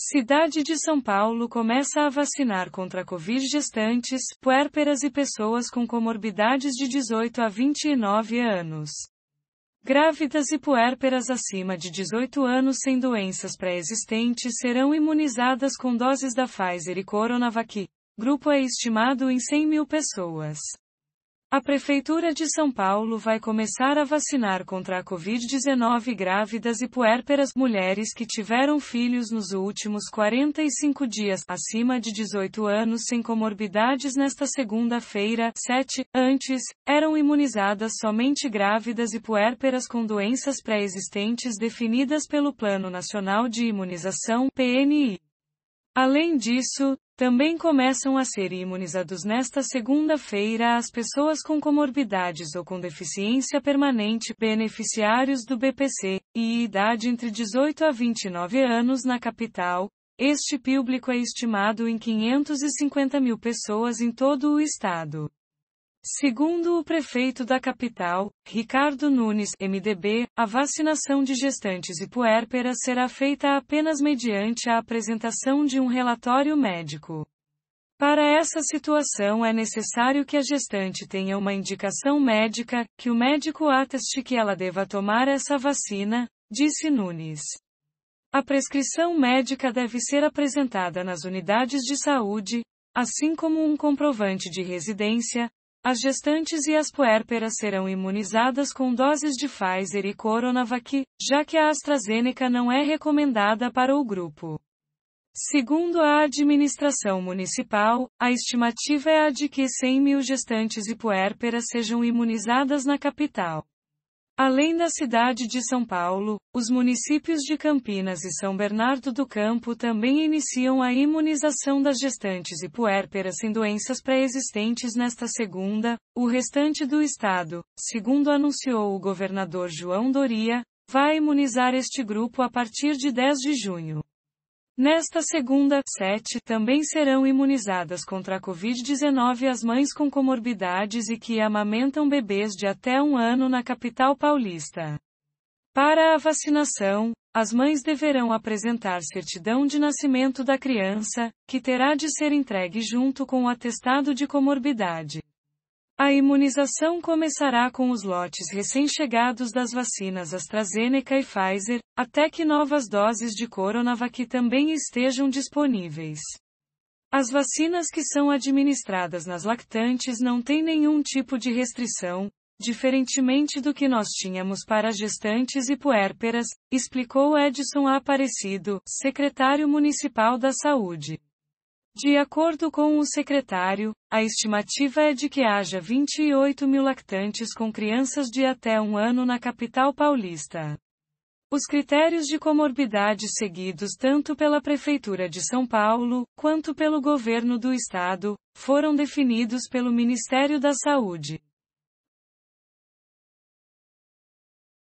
Cidade de São Paulo começa a vacinar contra a Covid gestantes, puérperas e pessoas com comorbidades de 18 a 29 anos. Grávidas e puérperas acima de 18 anos sem doenças pré-existentes serão imunizadas com doses da Pfizer e Coronavac. Grupo é estimado em 100 mil pessoas. A Prefeitura de São Paulo vai começar a vacinar contra a Covid-19 grávidas e puérperas mulheres que tiveram filhos nos últimos 45 dias, acima de 18 anos sem comorbidades nesta segunda-feira, 7. Antes, eram imunizadas somente grávidas e puérperas com doenças pré-existentes definidas pelo Plano Nacional de Imunização, PNI. Além disso, também começam a ser imunizados nesta segunda-feira as pessoas com comorbidades ou com deficiência permanente, beneficiários do BPC, e idade entre 18 a 29 anos na capital. Este público é estimado em 550 mil pessoas em todo o estado. Segundo o prefeito da capital, Ricardo Nunes, MDB, a vacinação de gestantes e puérperas será feita apenas mediante a apresentação de um relatório médico. Para essa situação é necessário que a gestante tenha uma indicação médica, que o médico ateste que ela deva tomar essa vacina, disse Nunes. A prescrição médica deve ser apresentada nas unidades de saúde, assim como um comprovante de residência, as gestantes e as puérperas serão imunizadas com doses de Pfizer e Coronavac, já que a AstraZeneca não é recomendada para o grupo. Segundo a administração municipal, a estimativa é a de que 100 mil gestantes e puérperas sejam imunizadas na capital. Além da cidade de São Paulo, os municípios de Campinas e São Bernardo do Campo também iniciam a imunização das gestantes e puérperas sem doenças pré-existentes nesta segunda, o restante do estado, segundo anunciou o governador João Doria, vai imunizar este grupo a partir de 10 de junho. Nesta segunda, 7, também serão imunizadas contra a Covid-19 as mães com comorbidades e que amamentam bebês de até um ano na capital paulista. Para a vacinação, as mães deverão apresentar certidão de nascimento da criança, que terá de ser entregue junto com o atestado de comorbidade. A imunização começará com os lotes recém-chegados das vacinas AstraZeneca e Pfizer, até que novas doses de Coronavac também estejam disponíveis. As vacinas que são administradas nas lactantes não têm nenhum tipo de restrição, diferentemente do que nós tínhamos para gestantes e puérperas, explicou Edson Aparecido, secretário municipal da Saúde. De acordo com o secretário, a estimativa é de que haja 28 mil lactantes com crianças de até um ano na capital paulista. Os critérios de comorbidade seguidos tanto pela Prefeitura de São Paulo, quanto pelo Governo do Estado, foram definidos pelo Ministério da Saúde.